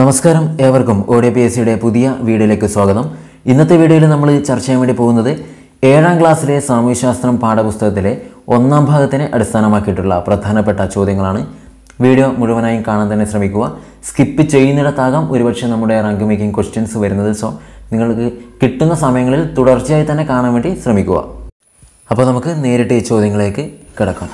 നമസ്കാരം ഏവർക്കും O D P S സിയുടെ പുതിയ വീഡിയോയിലേക്ക് സ്വാഗതം ഇന്നത്തെ വീഡിയോയിൽ നമ്മൾ ചർച്ച ചെയ്യാൻ വേണ്ടി പോകുന്നത് ഏഴാം ക്ലാസ്സിലെ സാമൂഹ്യശാസ്ത്രം പാഠപുസ്തകത്തിലെ ഒന്നാം ഭാഗത്തിനെ അടിസ്ഥാനമാക്കിയിട്ടുള്ള പ്രധാനപ്പെട്ട ചോദ്യങ്ങളാണ് വീഡിയോ മുഴുവനായും കാണാൻ തന്നെ ശ്രമിക്കുക സ്കിപ്പ് ചെയ്യുന്നിടത്താകാം ഒരുപക്ഷെ നമ്മുടെ റാങ്ക് മേക്കിംഗ് ക്വസ്റ്റ്യൻസ് വരുന്നത് സോ നിങ്ങൾക്ക് കിട്ടുന്ന സമയങ്ങളിൽ തുടർച്ചയായി തന്നെ കാണാൻ വേണ്ടി ശ്രമിക്കുക അപ്പോൾ നമുക്ക് നേരിട്ട് ഈ ചോദ്യങ്ങളിലേക്ക് കിടക്കാം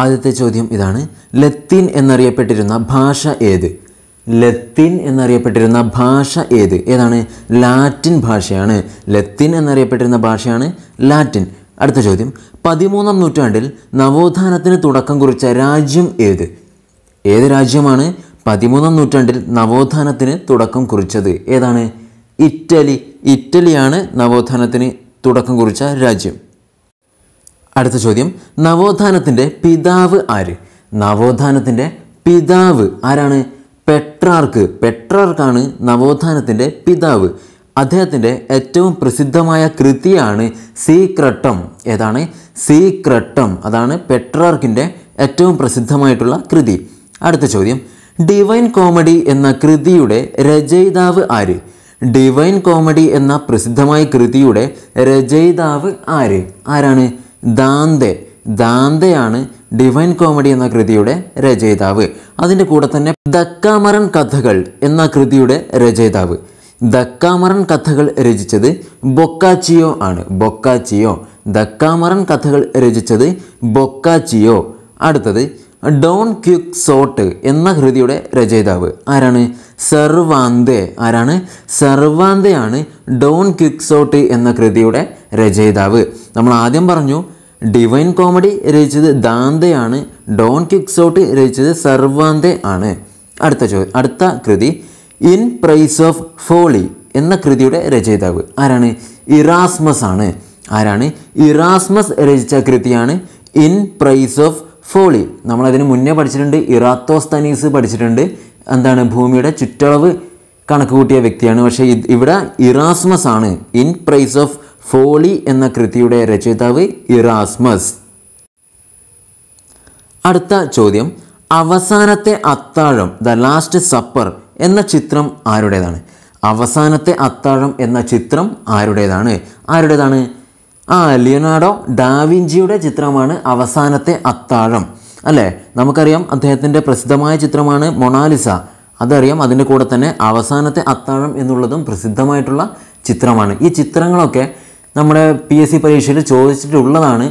ആദ്യത്തെ ചോദ്യം ഇതാണ് ലത്തീൻ എന്നറിയപ്പെട്ടിരുന്ന ഭാഷ ഏത് ലത്തീൻ എന്നറിയപ്പെട്ടിരുന്ന ഭാഷ ഏത് ഏതാണ് ലാറ്റിൻ ഭാഷയാണ് ലത്തീൻ എന്നറിയപ്പെട്ടിരുന്ന ഭാഷയാണ് ലാറ്റിൻ അടുത്ത ചോദ്യം പതിമൂന്നാം നൂറ്റാണ്ടിൽ നവോത്ഥാനത്തിന് തുടക്കം കുറിച്ച രാജ്യം ഏത് ഏത് രാജ്യമാണ് പതിമൂന്നാം നൂറ്റാണ്ടിൽ നവോത്ഥാനത്തിന് തുടക്കം കുറിച്ചത് ഏതാണ് ഇറ്റലി ഇറ്റലിയാണ് നവോത്ഥാനത്തിന് തുടക്കം കുറിച്ച രാജ്യം അടുത്ത ചോദ്യം നവോത്ഥാനത്തിൻ്റെ പിതാവ് ആര് നവോത്ഥാനത്തിൻ്റെ പിതാവ് ആരാണ് പെട്രാർക്ക് പെട്രാർക്കാണ് നവോത്ഥാനത്തിൻ്റെ പിതാവ് അദ്ദേഹത്തിൻ്റെ ഏറ്റവും പ്രസിദ്ധമായ കൃതിയാണ് സീക്രട്ടം ഏതാണ് സീക്രട്ടം അതാണ് പെട്രാർക്കിൻ്റെ ഏറ്റവും പ്രസിദ്ധമായിട്ടുള്ള കൃതി അടുത്ത ചോദ്യം ഡിവൈൻ കോമഡി എന്ന കൃതിയുടെ രചയിതാവ് ആര് ഡിവൈൻ കോമഡി എന്ന പ്രസിദ്ധമായ കൃതിയുടെ രചയിതാവ് ആര് ആരാണ് ദാന്തെ ദാന്തയാണ് ഡിവൈൻ കോമഡി എന്ന കൃതിയുടെ രചയിതാവ് അതിൻ്റെ കൂടെ തന്നെ ദക്കാമറൻ കഥകൾ എന്ന കൃതിയുടെ രചയിതാവ് ദക്കാമറൻ കഥകൾ രചിച്ചത് ബൊക്കാച്ചിയോ ആണ് ബൊക്കാച്ചിയോ ദക്കാമറൻ കഥകൾ രചിച്ചത് ബൊക്കാച്ചിയോ അടുത്തത് ഡോൺ ക്യുക് സോട്ട് എന്ന കൃതിയുടെ രചയിതാവ് ആരാണ് സർവാന്തെ ആരാണ് സർവാന്തയാണ് ഡോൺ ക്യുക് സോട്ട് എന്ന കൃതിയുടെ രചയിതാവ് നമ്മൾ ആദ്യം പറഞ്ഞു ഡിവൈൻ കോമഡി രചിച്ചത് ദാന്തയാണ് ഡോൺ കിക്സോട്ട് രചിച്ചത് സർവാന്തെ ആണ് അടുത്ത ചോദ്യം അടുത്ത കൃതി ഇൻ പ്രൈസ് ഓഫ് ഫോളി എന്ന കൃതിയുടെ രചയിതാവ് ആരാണ് ഇറാസ്മസ് ആണ് ആരാണ് ഇറാസ്മസ് രചിച്ച കൃതിയാണ് ഇൻ പ്രൈസ് ഓഫ് ഫോളി നമ്മളതിന് മുന്നേ പഠിച്ചിട്ടുണ്ട് ഇറാത്തോസ്തനീസ് പഠിച്ചിട്ടുണ്ട് എന്താണ് ഭൂമിയുടെ ചുറ്റളവ് കണക്ക് കൂട്ടിയ വ്യക്തിയാണ് പക്ഷേ ഇവിടെ ഇറാസ്മസ് ആണ് ഇൻ പ്രൈസ് ഓഫ് ഫോളി എന്ന കൃതിയുടെ രചയിതാവ് ഇറാസ്മസ് അടുത്ത ചോദ്യം അവസാനത്തെ അത്താഴം ദ ലാസ്റ്റ് സപ്പർ എന്ന ചിത്രം ആരുടേതാണ് അവസാനത്തെ അത്താഴം എന്ന ചിത്രം ആരുടേതാണ് ആരുടേതാണ് ആ ലിയനാർഡോ ഡാവിഞ്ചിയുടെ ചിത്രമാണ് അവസാനത്തെ അത്താഴം അല്ലേ നമുക്കറിയാം അദ്ദേഹത്തിൻ്റെ പ്രസിദ്ധമായ ചിത്രമാണ് മൊണാലിസ അതറിയാം അതിൻ്റെ കൂടെ തന്നെ അവസാനത്തെ അത്താഴം എന്നുള്ളതും പ്രസിദ്ധമായിട്ടുള്ള ചിത്രമാണ് ഈ ചിത്രങ്ങളൊക്കെ നമ്മുടെ പി എസ് സി പരീക്ഷയിൽ ചോദിച്ചിട്ടുള്ളതാണ്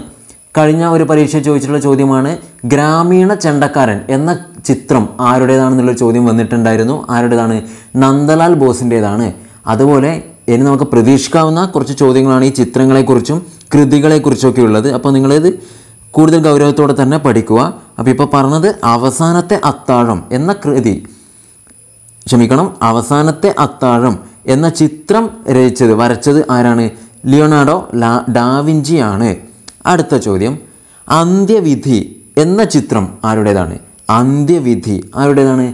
കഴിഞ്ഞ ഒരു പരീക്ഷയിൽ ചോദിച്ചിട്ടുള്ള ചോദ്യമാണ് ഗ്രാമീണ ചെണ്ടക്കാരൻ എന്ന ചിത്രം ആരുടേതാണെന്നുള്ളൊരു ചോദ്യം വന്നിട്ടുണ്ടായിരുന്നു ആരുടേതാണ് നന്ദലാൽ ബോസിൻ്റേതാണ് അതുപോലെ ഇനി നമുക്ക് പ്രതീക്ഷിക്കാവുന്ന കുറച്ച് ചോദ്യങ്ങളാണ് ഈ ചിത്രങ്ങളെക്കുറിച്ചും കൃതികളെക്കുറിച്ചൊക്കെ ഉള്ളത് അപ്പോൾ നിങ്ങളിത് കൂടുതൽ ഗൗരവത്തോടെ തന്നെ പഠിക്കുക അപ്പോൾ ഇപ്പോൾ പറഞ്ഞത് അവസാനത്തെ അത്താഴം എന്ന കൃതി ക്ഷമിക്കണം അവസാനത്തെ അത്താഴം എന്ന ചിത്രം രചിച്ചത് വരച്ചത് ആരാണ് ലിയോണാർഡോ ലാ ഡാവിഞ്ചിയാണ് അടുത്ത ചോദ്യം അന്ത്യവിധി എന്ന ചിത്രം ആരുടേതാണ് അന്ത്യവിധി ആരുടേതാണ്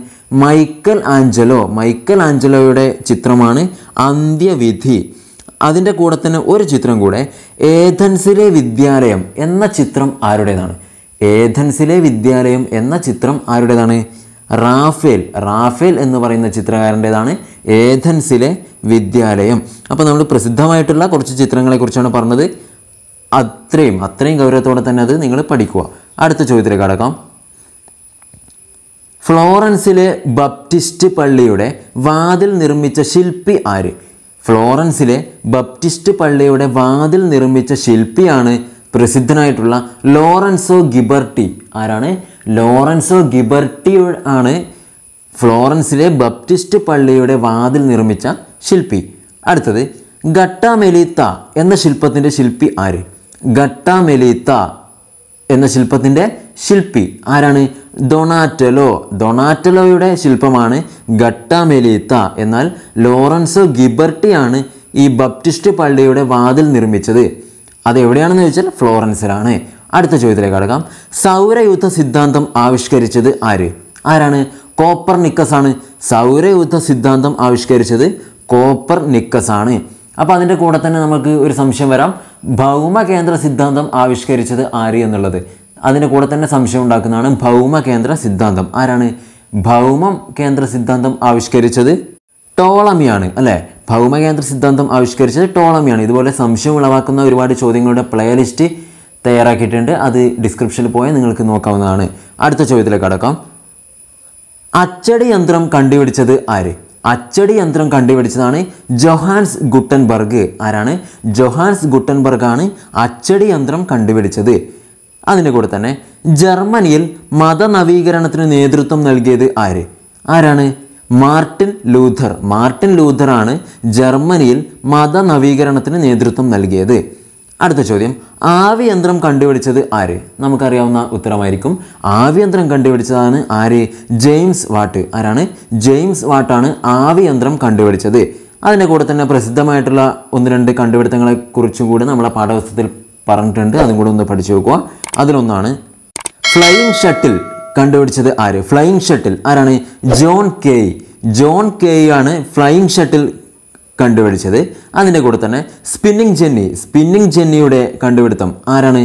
മൈക്കൽ ആഞ്ചലോ മൈക്കൽ ആഞ്ചലോയുടെ ചിത്രമാണ് അന്ത്യവിധി അതിൻ്റെ കൂടെ തന്നെ ഒരു ചിത്രം കൂടെ ഏഥൻസിലെ വിദ്യാലയം എന്ന ചിത്രം ആരുടേതാണ് ഏഥൻസിലെ വിദ്യാലയം എന്ന ചിത്രം ആരുടേതാണ് റാഫേൽ റാഫേൽ എന്ന് പറയുന്ന ചിത്രകാരൻ്റേതാണ് ഏഥൻസിലെ വിദ്യാലയം അപ്പോൾ നമ്മൾ പ്രസിദ്ധമായിട്ടുള്ള കുറച്ച് ചിത്രങ്ങളെക്കുറിച്ചാണ് പറഞ്ഞത് അത്രയും അത്രയും ഗൗരവത്തോടെ തന്നെ അത് നിങ്ങൾ പഠിക്കുക അടുത്ത ചോദ്യത്തിലേക്ക് കടക്കാം ഫ്ലോറൻസിലെ ബപ്റ്റിസ്റ്റ് പള്ളിയുടെ വാതിൽ നിർമ്മിച്ച ശില്പി ആര് ഫ്ലോറൻസിലെ ബപ്റ്റിസ്റ്റ് പള്ളിയുടെ വാതിൽ നിർമ്മിച്ച ശില്പിയാണ് പ്രസിദ്ധനായിട്ടുള്ള ലോറൻസോ ഗിബർട്ടി ആരാണ് ലോറൻസോ ഗിബർട്ടി ആണ് ഫ്ലോറൻസിലെ ബപ്റ്റിസ്റ്റ് പള്ളിയുടെ വാതിൽ നിർമ്മിച്ച ശില്പി അടുത്തത് ഘട്ടാമെലീത്ത എന്ന ശില്പത്തിൻ്റെ ശില്പി ആര് ഘട്ടാമെലീത്ത എന്ന ശില്പത്തിൻ്റെ ശില്പി ആരാണ് ഡൊണാറ്റലോ ഡൊണാറ്റലോയുടെ ശില്പമാണ് ഘട്ടാമെലീത്ത എന്നാൽ ലോറൻസോ ഗിബർട്ടിയാണ് ഈ ബപ്റ്റിസ്റ്റ് പള്ളിയുടെ വാതിൽ നിർമ്മിച്ചത് അതെവിടെയാണെന്ന് ചോദിച്ചാൽ ഫ്ലോറൻസിലാണ് അടുത്ത ചോദ്യത്തിലേക്ക് കടക്കാം സൗരയുദ്ധ സിദ്ധാന്തം ആവിഷ്കരിച്ചത് ആര് ആരാണ് കോപ്പർനിക്കസ് ആണ് സൗരയുദ്ധ സിദ്ധാന്തം ആവിഷ്കരിച്ചത് കോപ്പർ നിക്കസ് ആണ് അപ്പോൾ അതിൻ്റെ കൂടെ തന്നെ നമുക്ക് ഒരു സംശയം വരാം ഭൗമ കേന്ദ്ര സിദ്ധാന്തം ആവിഷ്കരിച്ചത് ആര് എന്നുള്ളത് അതിൻ്റെ കൂടെ തന്നെ സംശയം ഉണ്ടാക്കുന്നതാണ് ഭൗമ കേന്ദ്ര സിദ്ധാന്തം ആരാണ് ഭൗമം കേന്ദ്ര സിദ്ധാന്തം ആവിഷ്കരിച്ചത് ടോളമിയാണ് അല്ലേ ഭൗമകേന്ദ്ര സിദ്ധാന്തം ആവിഷ്കരിച്ചത് ടോളമിയാണ് ഇതുപോലെ സംശയം ഉളവാക്കുന്ന ഒരുപാട് ചോദ്യങ്ങളുടെ പ്ലേ ലിസ്റ്റ് തയ്യാറാക്കിയിട്ടുണ്ട് അത് ഡിസ്ക്രിപ്ഷനിൽ പോയാൽ നിങ്ങൾക്ക് നോക്കാവുന്നതാണ് അടുത്ത ചോദ്യത്തിലേക്ക് കടക്കാം അച്ചടി യന്ത്രം കണ്ടുപിടിച്ചത് ആര് അച്ചടി യന്ത്രം കണ്ടുപിടിച്ചതാണ് ജൊഹാൻസ് ഗുട്ടൻബർഗ് ആരാണ് ജൊഹാൻസ് ഗുട്ടൻബർഗ് ആണ് അച്ചടി യന്ത്രം കണ്ടുപിടിച്ചത് അതിൻ്റെ കൂടെ തന്നെ ജർമ്മനിയിൽ മതനവീകരണത്തിന് നേതൃത്വം നൽകിയത് ആര് ആരാണ് മാർട്ടിൻ ലൂഥർ മാർട്ടിൻ ലൂഥർ ആണ് ജർമ്മനിയിൽ മതനവീകരണത്തിന് നേതൃത്വം നൽകിയത് അടുത്ത ചോദ്യം ആവിയന്ത്രം കണ്ടുപിടിച്ചത് ആര് നമുക്കറിയാവുന്ന ഉത്തരമായിരിക്കും ആവിയന്ത്രം കണ്ടുപിടിച്ചതാണ് ആര് ജെയിംസ് വാട്ട് ആരാണ് ജെയിംസ് വാട്ടാണ് ആവിയന്ത്രം കണ്ടുപിടിച്ചത് അതിൻ്റെ കൂടെ തന്നെ പ്രസിദ്ധമായിട്ടുള്ള ഒന്ന് രണ്ട് കണ്ടുപിടുത്തങ്ങളെ കുറിച്ചും കൂടി നമ്മളെ പാഠപുസ്തകത്തിൽ പറഞ്ഞിട്ടുണ്ട് അതും കൂടെ ഒന്ന് പഠിച്ചു നോക്കുക അതിലൊന്നാണ് ഫ്ലൈയിങ് ഷട്ടിൽ കണ്ടുപിടിച്ചത് ആര് ഫ്ലൈയിങ് ഷട്ടിൽ ആരാണ് ജോൺ കെയ് ജോൺ കെയ് ആണ് ഫ്ലൈയിങ് ഷട്ടിൽ കണ്ടുപിടിച്ചത് അതിൻ്റെ കൂടെ തന്നെ സ്പിന്നിങ് ജെന്നി സ്പിന്നിങ് ജെന്നിയുടെ കണ്ടുപിടുത്തം ആരാണ്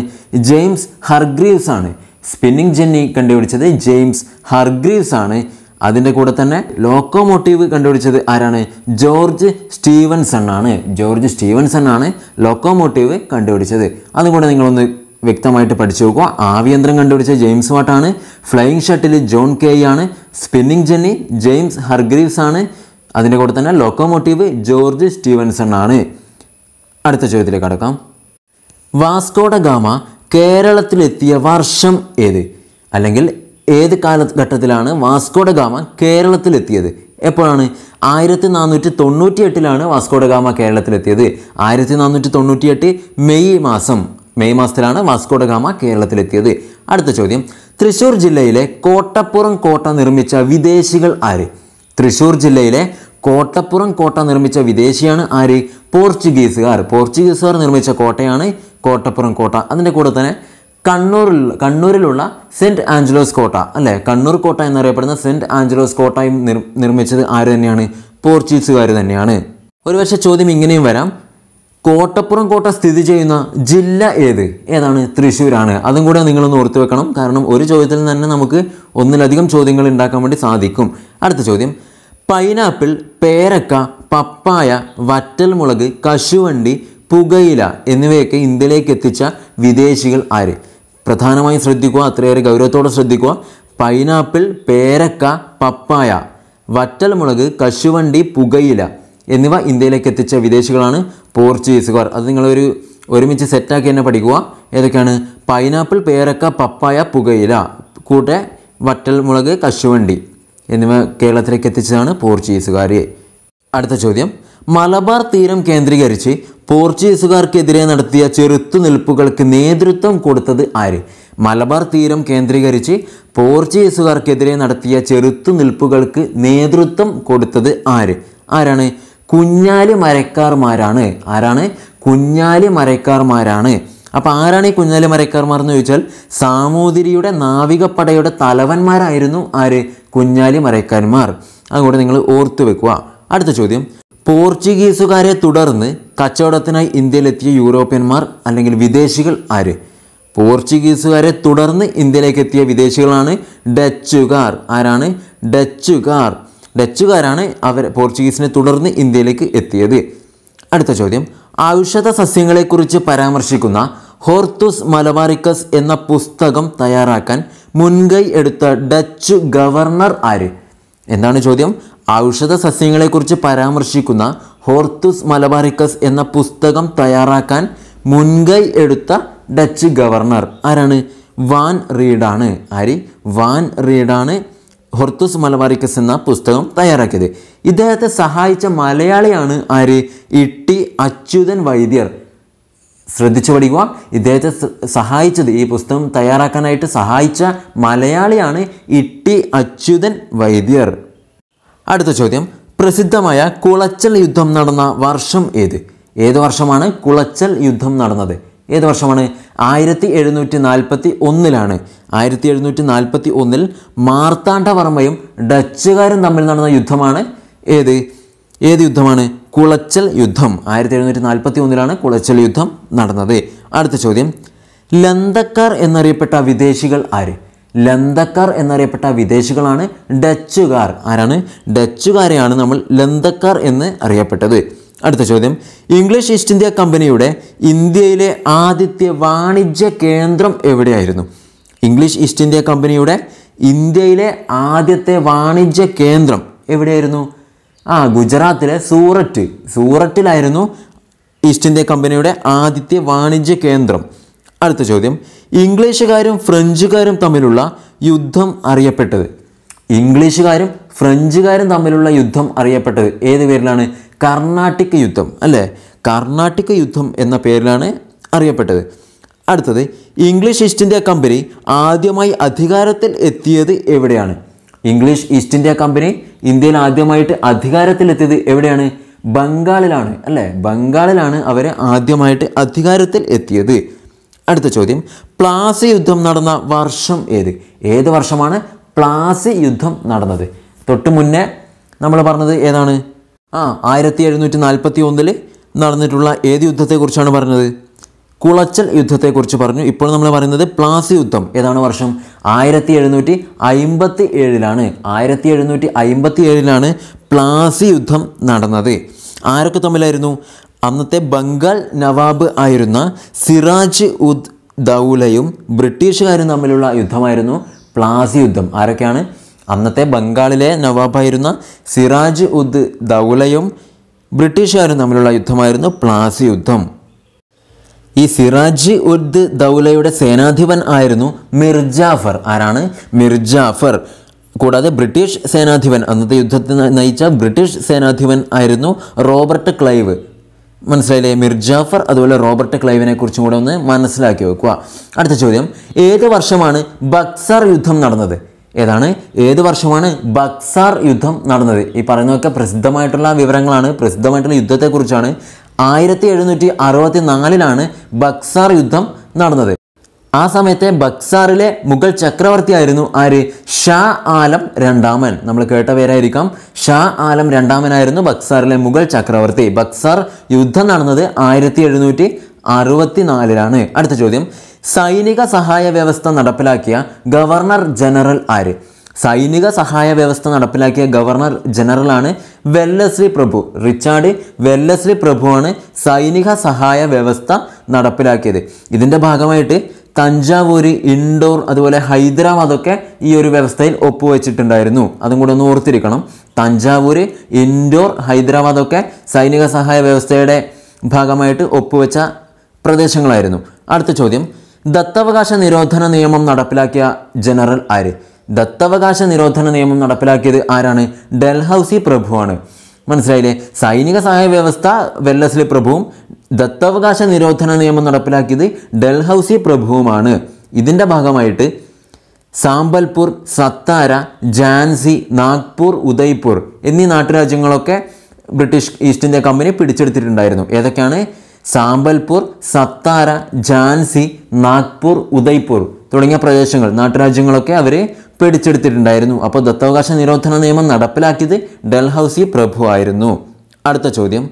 ജെയിംസ് ഹർഗ്രീവ്സ് ആണ് സ്പിന്നിങ് ജെന്നി കണ്ടുപിടിച്ചത് ജെയിംസ് ഹർഗ്രീവ്സ് ആണ് അതിൻ്റെ കൂടെ തന്നെ ലോക്കോമോട്ടീവ് കണ്ടുപിടിച്ചത് ആരാണ് ജോർജ് സ്റ്റീവൻസൺ ആണ് ജോർജ് സ്റ്റീവൻസൺ ആണ് ലോക്കോമോട്ടീവ് കണ്ടുപിടിച്ചത് അതുകൂടെ നിങ്ങളൊന്ന് വ്യക്തമായിട്ട് പഠിച്ചു നോക്കുക ആവിയന്ത്രം കണ്ടുപിടിച്ച ജെയിംസ് വാട്ടാണ് ഫ്ലൈയിങ് ഷട്ടിൽ ജോൺ കെ ആണ് സ്പിന്നിങ് ജെന്നി ജെയിംസ് ഹർഗ്രീവ്സ് ആണ് അതിൻ്റെ കൂടെ തന്നെ ലോക്കോമോട്ടീവ് ജോർജ് സ്റ്റീവൻസൺ ആണ് അടുത്ത ചോദ്യത്തിലേക്ക് അടക്കാം വാസ്കോഡ ഗാമ കേരളത്തിലെത്തിയ വർഷം ഏത് അല്ലെങ്കിൽ ഏത് കാലഘട്ടത്തിലാണ് വാസ്കോഡ ഗാമ കേരളത്തിലെത്തിയത് എപ്പോഴാണ് ആയിരത്തി നാനൂറ്റി തൊണ്ണൂറ്റി എട്ടിലാണ് വാസ്കോഡ ഗാമ കേരളത്തിലെത്തിയത് ആയിരത്തി നാനൂറ്റി തൊണ്ണൂറ്റി എട്ട് മെയ് മാസം മെയ് മാസത്തിലാണ് വാസ്കോഡ ഗാമ കേരളത്തിലെത്തിയത് അടുത്ത ചോദ്യം തൃശ്ശൂർ ജില്ലയിലെ കോട്ടപ്പുറം കോട്ട നിർമ്മിച്ച വിദേശികൾ ആര് തൃശ്ശൂർ ജില്ലയിലെ കോട്ടപ്പുറം കോട്ട നിർമ്മിച്ച വിദേശിയാണ് ആര് പോർച്ചുഗീസുകാർ പോർച്ചുഗീസുകാർ നിർമ്മിച്ച കോട്ടയാണ് കോട്ടപ്പുറം കോട്ട അതിൻ്റെ കൂടെ തന്നെ കണ്ണൂരിൽ കണ്ണൂരിലുള്ള സെൻറ്റ് ആഞ്ചലോസ് കോട്ട അല്ലേ കണ്ണൂർ കോട്ട എന്നറിയപ്പെടുന്ന സെൻറ്റ് ആഞ്ചലോസ് കോട്ടയും നിർമ്മിച്ചത് ആര് തന്നെയാണ് പോർച്ചുഗീസുകാർ തന്നെയാണ് ഒരു പക്ഷേ ചോദ്യം ഇങ്ങനെയും വരാം കോട്ടപ്പുറം കോട്ട സ്ഥിതി ചെയ്യുന്ന ജില്ല ഏത് ഏതാണ് തൃശ്ശൂരാണ് അതും കൂടെ നിങ്ങളൊന്ന് ഓർത്തു വെക്കണം കാരണം ഒരു ചോദ്യത്തിൽ തന്നെ നമുക്ക് ഒന്നിലധികം ചോദ്യങ്ങൾ ഉണ്ടാക്കാൻ വേണ്ടി സാധിക്കും അടുത്ത ചോദ്യം പൈനാപ്പിൾ പേരക്ക പപ്പായ വറ്റൽമുളക് കശുവണ്ടി പുകയില എന്നിവയൊക്കെ ഇന്ത്യയിലേക്ക് എത്തിച്ച വിദേശികൾ ആര് പ്രധാനമായും ശ്രദ്ധിക്കുക അത്രയേറെ ഗൗരവത്തോടെ ശ്രദ്ധിക്കുക പൈനാപ്പിൾ പേരക്ക പപ്പായ വറ്റൽമുളക് കശുവണ്ടി പുകയില എന്നിവ ഇന്ത്യയിലേക്ക് എത്തിച്ച വിദേശികളാണ് പോർച്ചുഗീസുകാർ അത് നിങ്ങളൊരു ഒരുമിച്ച് സെറ്റാക്കി തന്നെ പഠിക്കുക ഏതൊക്കെയാണ് പൈനാപ്പിൾ പേരക്ക പപ്പായ പുകയില കൂട്ടെ വറ്റൽമുളക് കശുവണ്ടി എന്നിവ കേരളത്തിലേക്ക് എത്തിച്ചതാണ് പോർച്ചുഗീസുകാരെ അടുത്ത ചോദ്യം മലബാർ തീരം കേന്ദ്രീകരിച്ച് പോർച്ചുഗീസുകാർക്കെതിരെ നടത്തിയ ചെറുത്തുനിൽപ്പുകൾക്ക് നേതൃത്വം കൊടുത്തത് ആര് മലബാർ തീരം കേന്ദ്രീകരിച്ച് പോർച്ചുഗീസുകാർക്കെതിരെ നടത്തിയ ചെറുത്തുനിൽപ്പുകൾക്ക് നേതൃത്വം കൊടുത്തത് ആര് ആരാണ് കുഞ്ഞാലി മരക്കാർമാരാണ് ആരാണ് കുഞ്ഞാലി മരക്കാർമാരാണ് അപ്പോൾ ആരാണ് ഈ കുഞ്ഞാലി മരക്കാർമാർ എന്ന് ചോദിച്ചാൽ സാമൂതിരിയുടെ നാവികപ്പടയുടെ തലവന്മാരായിരുന്നു ആര് കുഞ്ഞാലി മരക്കാന്മാർ അങ്ങോട്ട് നിങ്ങൾ ഓർത്തു വെക്കുക അടുത്ത ചോദ്യം പോർച്ചുഗീസുകാരെ തുടർന്ന് കച്ചവടത്തിനായി ഇന്ത്യയിലെത്തിയ യൂറോപ്യന്മാർ അല്ലെങ്കിൽ വിദേശികൾ ആര് പോർച്ചുഗീസുകാരെ തുടർന്ന് ഇന്ത്യയിലേക്ക് എത്തിയ വിദേശികളാണ് ഡച്ചുകാർ ആരാണ് ഡച്ചുകാർ ഡച്ചുകാരാണ് അവർ പോർച്ചുഗീസിനെ തുടർന്ന് ഇന്ത്യയിലേക്ക് എത്തിയത് അടുത്ത ചോദ്യം ഔഷധ സസ്യങ്ങളെക്കുറിച്ച് പരാമർശിക്കുന്ന ഹോർത്തുസ് മലബാറിക്കസ് എന്ന പുസ്തകം തയ്യാറാക്കാൻ മുൻകൈ എടുത്ത ഡച്ച് ഗവർണർ ആര് എന്താണ് ചോദ്യം ഔഷധ സസ്യങ്ങളെക്കുറിച്ച് പരാമർശിക്കുന്ന ഹോർത്തുസ് മലബാറിക്കസ് എന്ന പുസ്തകം തയ്യാറാക്കാൻ മുൻകൈ എടുത്ത ഡച്ച് ഗവർണർ ആരാണ് വാൻ റീഡാണ് ആര് വാൻ റീഡാണ് ഹൊർത്തുസ് മലബാറിക്കസ് എന്ന പുസ്തകം തയ്യാറാക്കിയത് ഇദ്ദേഹത്തെ സഹായിച്ച മലയാളിയാണ് ആര് ഇട്ടി അച്യുതൻ വൈദ്യർ ശ്രദ്ധിച്ചു പഠിക്കുക ഇദ്ദേഹത്തെ സഹായിച്ചത് ഈ പുസ്തകം തയ്യാറാക്കാനായിട്ട് സഹായിച്ച മലയാളിയാണ് ഇട്ടി അച്യുതൻ വൈദ്യർ അടുത്ത ചോദ്യം പ്രസിദ്ധമായ കുളച്ചൽ യുദ്ധം നടന്ന വർഷം ഏത് ഏത് വർഷമാണ് കുളച്ചൽ യുദ്ധം നടന്നത് ഏത് വർഷമാണ് ആയിരത്തി എഴുന്നൂറ്റി നാൽപ്പത്തി ഒന്നിലാണ് ആയിരത്തി എഴുന്നൂറ്റി നാൽപ്പത്തി ഒന്നിൽ മാർത്താണ്ഡവർമ്മയും ഡച്ചുകാരും തമ്മിൽ നടന്ന യുദ്ധമാണ് ഏത് ഏത് യുദ്ധമാണ് കുളച്ചൽ യുദ്ധം ആയിരത്തി എഴുന്നൂറ്റി നാൽപ്പത്തി ഒന്നിലാണ് കുളച്ചൽ യുദ്ധം നടന്നത് അടുത്ത ചോദ്യം ലന്തക്കാർ എന്നറിയപ്പെട്ട വിദേശികൾ ആര് ലന്തക്കാർ എന്നറിയപ്പെട്ട വിദേശികളാണ് ഡച്ചുകാർ ആരാണ് ഡച്ചുകാരെയാണ് നമ്മൾ ലന്തക്കാർ എന്ന് അറിയപ്പെട്ടത് അടുത്ത ചോദ്യം ഇംഗ്ലീഷ് ഈസ്റ്റ് ഇന്ത്യ കമ്പനിയുടെ ഇന്ത്യയിലെ ആദ്യത്തെ വാണിജ്യ കേന്ദ്രം എവിടെയായിരുന്നു ഇംഗ്ലീഷ് ഈസ്റ്റ് ഇന്ത്യ കമ്പനിയുടെ ഇന്ത്യയിലെ ആദ്യത്തെ വാണിജ്യ കേന്ദ്രം എവിടെയായിരുന്നു ആ ഗുജറാത്തിലെ സൂററ്റ് സൂററ്റിലായിരുന്നു ഈസ്റ്റ് ഇന്ത്യ കമ്പനിയുടെ ആദ്യത്തെ വാണിജ്യ കേന്ദ്രം അടുത്ത ചോദ്യം ഇംഗ്ലീഷുകാരും ഫ്രഞ്ചുകാരും തമ്മിലുള്ള യുദ്ധം അറിയപ്പെട്ടത് ഇംഗ്ലീഷുകാരും ഫ്രഞ്ചുകാരും തമ്മിലുള്ള യുദ്ധം അറിയപ്പെട്ടത് ഏത് പേരിലാണ് കർണാട്ടിക് യുദ്ധം അല്ലേ കർണാട്ടിക് യുദ്ധം എന്ന പേരിലാണ് അറിയപ്പെട്ടത് അടുത്തത് ഇംഗ്ലീഷ് ഈസ്റ്റ് ഇന്ത്യ കമ്പനി ആദ്യമായി അധികാരത്തിൽ എത്തിയത് എവിടെയാണ് ഇംഗ്ലീഷ് ഈസ്റ്റ് ഇന്ത്യ കമ്പനി ഇന്ത്യയിൽ ആദ്യമായിട്ട് അധികാരത്തിലെത്തിയത് എവിടെയാണ് ബംഗാളിലാണ് അല്ലേ ബംഗാളിലാണ് അവർ ആദ്യമായിട്ട് അധികാരത്തിൽ എത്തിയത് അടുത്ത ചോദ്യം പ്ലാസി യുദ്ധം നടന്ന വർഷം ഏത് ഏത് വർഷമാണ് പ്ലാസി യുദ്ധം നടന്നത് തൊട്ട് മുന്നേ നമ്മൾ പറഞ്ഞത് ഏതാണ് ആ ആയിരത്തി എഴുന്നൂറ്റി നാൽപ്പത്തി ഒന്നിൽ നടന്നിട്ടുള്ള ഏത് യുദ്ധത്തെക്കുറിച്ചാണ് പറഞ്ഞത് കുളച്ചൽ യുദ്ധത്തെക്കുറിച്ച് പറഞ്ഞു ഇപ്പോൾ നമ്മൾ പറയുന്നത് പ്ലാസി യുദ്ധം ഏതാണ് വർഷം ആയിരത്തി എഴുന്നൂറ്റി അയിമ്പത്തി ഏഴിലാണ് ആയിരത്തി എഴുന്നൂറ്റി അയിമ്പത്തി ഏഴിലാണ് പ്ലാസി യുദ്ധം നടന്നത് ആരൊക്കെ തമ്മിലായിരുന്നു അന്നത്തെ ബംഗാൾ നവാബ് ആയിരുന്ന സിറാജ് ഉദ് ദൗലയും ബ്രിട്ടീഷുകാരും തമ്മിലുള്ള യുദ്ധമായിരുന്നു പ്ലാസി യുദ്ധം ആരൊക്കെയാണ് അന്നത്തെ ബംഗാളിലെ നവാബായിരുന്ന സിറാജ് ഉദ് ദൗലയും ബ്രിട്ടീഷുകാരും തമ്മിലുള്ള യുദ്ധമായിരുന്നു പ്ലാസി യുദ്ധം ഈ സിറാജ് ഉദ് ദൗലയുടെ സേനാധിപൻ ആയിരുന്നു മിർജാഫർ ആരാണ് മിർജാഫർ കൂടാതെ ബ്രിട്ടീഷ് സേനാധിപൻ അന്നത്തെ യുദ്ധത്തിൽ നയിച്ച ബ്രിട്ടീഷ് സേനാധിപൻ ആയിരുന്നു റോബർട്ട് ക്ലൈവ് മനസ്സിലായില്ലേ മിർജാഫർ അതുപോലെ റോബർട്ട് ക്ലൈവിനെ കുറിച്ചും കൂടെ ഒന്ന് മനസ്സിലാക്കി വെക്കുക അടുത്ത ചോദ്യം ഏത് വർഷമാണ് ബക്സർ യുദ്ധം നടന്നത് ഏതാണ് ഏത് വർഷമാണ് ബക്സാർ യുദ്ധം നടന്നത് ഈ പറയുന്നതൊക്കെ പ്രസിദ്ധമായിട്ടുള്ള വിവരങ്ങളാണ് പ്രസിദ്ധമായിട്ടുള്ള യുദ്ധത്തെക്കുറിച്ചാണ് ആയിരത്തി എഴുന്നൂറ്റി അറുപത്തി നാലിലാണ് ബക്സാർ യുദ്ധം നടന്നത് ആ സമയത്തെ ബക്സാറിലെ മുഗൾ ചക്രവർത്തിയായിരുന്നു ആര് ഷാ ആലം രണ്ടാമൻ നമ്മൾ കേട്ട പേരായിരിക്കാം ഷാ ആലം രണ്ടാമനായിരുന്നു ബക്സാറിലെ മുഗൾ ചക്രവർത്തി ബക്സാർ യുദ്ധം നടന്നത് ആയിരത്തി എഴുന്നൂറ്റി അറുപത്തിനാലിലാണ് അടുത്ത ചോദ്യം സൈനിക സഹായ വ്യവസ്ഥ നടപ്പിലാക്കിയ ഗവർണർ ജനറൽ ആര് സൈനിക സഹായ വ്യവസ്ഥ നടപ്പിലാക്കിയ ഗവർണർ ജനറലാണ് വെല്ലശ്രീ പ്രഭു റിച്ചാർഡ് വെല്ലശ്രീ പ്രഭുവാണ് സൈനിക സഹായ വ്യവസ്ഥ നടപ്പിലാക്കിയത് ഇതിൻ്റെ ഭാഗമായിട്ട് തഞ്ചാവൂർ ഇൻഡോർ അതുപോലെ ഹൈദരാബാദൊക്കെ ഈ ഒരു വ്യവസ്ഥയിൽ ഒപ്പുവെച്ചിട്ടുണ്ടായിരുന്നു അതും കൂടെ ഒന്ന് ഓർത്തിരിക്കണം തഞ്ചാവൂർ ഇൻഡോർ ഹൈദരാബാദൊക്കെ സൈനിക സഹായ വ്യവസ്ഥയുടെ ഭാഗമായിട്ട് ഒപ്പുവെച്ച പ്രദേശങ്ങളായിരുന്നു അടുത്ത ചോദ്യം ദത്തവകാശ നിരോധന നിയമം നടപ്പിലാക്കിയ ജനറൽ ആര് ദത്തവകാശ നിരോധന നിയമം നടപ്പിലാക്കിയത് ആരാണ് ഡൽഹൌസി പ്രഭുവാണ് മനസ്സിലായില്ലേ സൈനിക സഹായ വ്യവസ്ഥ വെല്ലസ്ലി പ്രഭുവും ദത്തവകാശ നിരോധന നിയമം നടപ്പിലാക്കിയത് ഡൽഹൌസി പ്രഭുവുമാണ് ഇതിൻ്റെ ഭാഗമായിട്ട് സാമ്പൽപൂർ സത്താര ജാൻസി നാഗ്പൂർ ഉദയ്പൂർ എന്നീ നാട്ടുരാജ്യങ്ങളൊക്കെ ബ്രിട്ടീഷ് ഈസ്റ്റ് ഇന്ത്യ കമ്പനി പിടിച്ചെടുത്തിട്ടുണ്ടായിരുന്നു ഏതൊക്കെയാണ് സാമ്പൽപൂർ സത്താര ജാൻസി നാഗ്പൂർ ഉദയ്പൂർ തുടങ്ങിയ പ്രദേശങ്ങൾ നാട്ടുരാജ്യങ്ങളൊക്കെ അവർ പിടിച്ചെടുത്തിട്ടുണ്ടായിരുന്നു അപ്പോൾ ദത്തവകാശ നിരോധന നിയമം നടപ്പിലാക്കിയത് ഡൽഹൌസി പ്രഭു ആയിരുന്നു അടുത്ത ചോദ്യം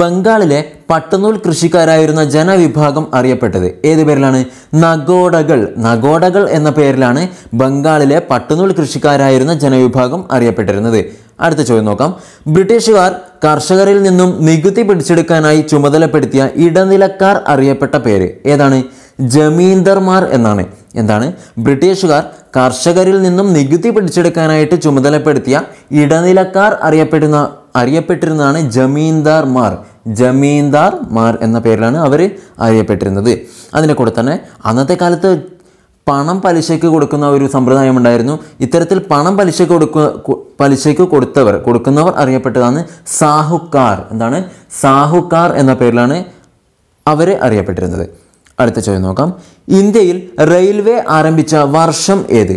ബംഗാളിലെ പട്ടനൂൽ കൃഷിക്കാരായിരുന്ന ജനവിഭാഗം അറിയപ്പെട്ടത് ഏത് പേരിലാണ് നഗോഡകൾ നഗോഡകൾ എന്ന പേരിലാണ് ബംഗാളിലെ പട്ടനൂൽ കൃഷിക്കാരായിരുന്ന ജനവിഭാഗം അറിയപ്പെട്ടിരുന്നത് അടുത്ത ചോദ്യം നോക്കാം ബ്രിട്ടീഷുകാർ കർഷകരിൽ നിന്നും നികുതി പിടിച്ചെടുക്കാനായി ചുമതലപ്പെടുത്തിയ ഇടനിലക്കാർ അറിയപ്പെട്ട പേര് ഏതാണ് ജമീന്ദർമാർ എന്നാണ് എന്താണ് ബ്രിട്ടീഷുകാർ കർഷകരിൽ നിന്നും നികുതി പിടിച്ചെടുക്കാനായിട്ട് ചുമതലപ്പെടുത്തിയ ഇടനിലക്കാർ അറിയപ്പെടുന്ന അറിയപ്പെട്ടിരുന്നതാണ് ജമീന്ദാർമാർ ജമീന്ദാർമാർ എന്ന പേരിലാണ് അവർ അറിയപ്പെട്ടിരുന്നത് അതിൻ്റെ കൂടെ തന്നെ അന്നത്തെ കാലത്ത് പണം പലിശയ്ക്ക് കൊടുക്കുന്ന ഒരു സമ്പ്രദായം ഉണ്ടായിരുന്നു ഇത്തരത്തിൽ പണം പലിശയ്ക്ക് കൊടുക്കുക പലിശയ്ക്ക് കൊടുത്തവർ കൊടുക്കുന്നവർ അറിയപ്പെട്ടതാണ് സാഹുക്കാർ എന്താണ് സാഹുക്കാർ എന്ന പേരിലാണ് അവരെ അറിയപ്പെട്ടിരുന്നത് അടുത്ത ചോദ്യം നോക്കാം ഇന്ത്യയിൽ റെയിൽവേ ആരംഭിച്ച വർഷം ഏത്